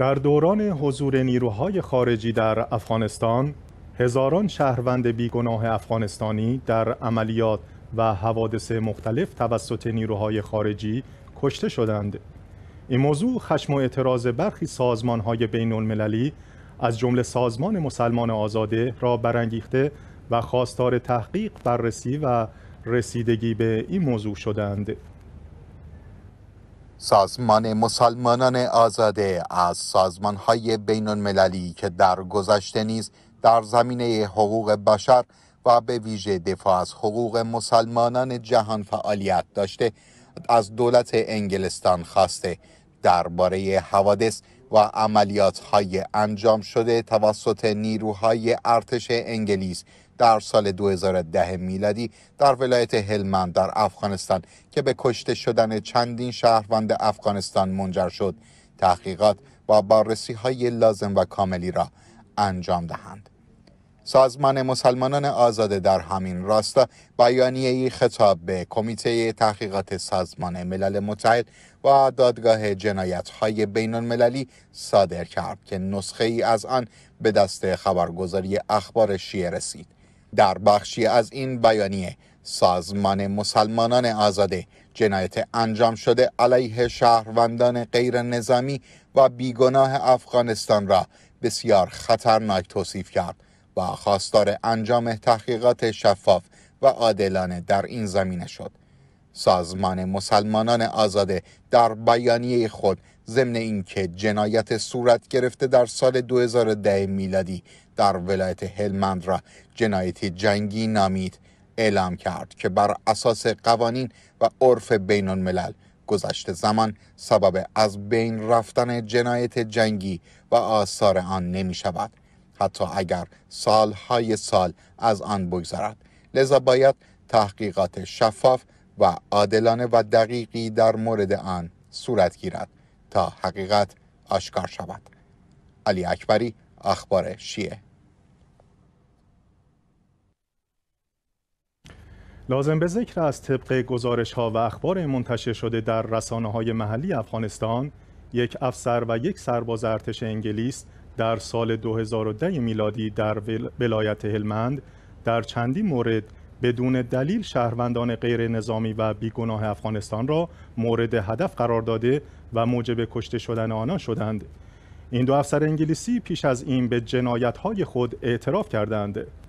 در دوران حضور نیروهای خارجی در افغانستان هزاران شهروند بیگناه افغانستانی در عملیات و حوادث مختلف توسط نیروهای خارجی کشته شدند این موضوع خشم و اعتراض برخی سازمانهای بین المللی از جمله سازمان مسلمان آزاده را برانگیخته و خواستار تحقیق بررسی و رسیدگی به این موضوع شدند سازمان مسلمانان آزاده از سازمان های بین المللی که در گذشته نیز در زمینه حقوق بشر و به ویژه دفاع از حقوق مسلمانان جهان فعالیت داشته از دولت انگلستان خواسته درباره حوادث و عملیات های انجام شده توسط نیروهای ارتش انگلیس در سال 2010 میلادی در ولایت هلمند در افغانستان که به کشته شدن چندین شهروند افغانستان منجر شد تحقیقات و بررسی های لازم و کاملی را انجام دهند. سازمان مسلمانان آزاده در همین راستا بیانیه ای خطاب به کمیته تحقیقات سازمان ملل متحد و دادگاه جنایت های بین المللی صادر کرد که نسخه ای از آن به دست خبرگزاری اخبار شیعه رسید در بخشی از این بیانیه سازمان مسلمانان آزاده جنایت انجام شده علیه شهروندان غیر نظامی و بیگناه افغانستان را بسیار خطرناک توصیف کرد با خواستار انجام تحقیقات شفاف و عادلانه در این زمینه شد سازمان مسلمانان آزاده در بیانیه خود ضمن اینکه جنایت صورت گرفته در سال 2010 میلادی در ولایت هلمند را جنایت جنگی نامید اعلام کرد که بر اساس قوانین و عرف بین الملل گذشته زمان سبب از بین رفتن جنایت جنگی و آثار آن نمی شود. حتی اگر سالهای سال از آن بگذرد لذا باید تحقیقات شفاف و عادلانه و دقیقی در مورد آن صورت گیرد تا حقیقت آشکار شود علی اکبری اخبار شیه لازم به ذکر از طبق گزارش ها و اخبار منتشر شده در رسانه های محلی افغانستان یک افسر و یک سرباز ارتش انگلیس در سال 2010 میلادی در ولایت هلمند در چندی مورد بدون دلیل شهروندان غیر نظامی و بیگناه افغانستان را مورد هدف قرار داده و موجب کشته شدن آنان شدند. این دو افسر انگلیسی پیش از این به جنایت خود اعتراف کردند.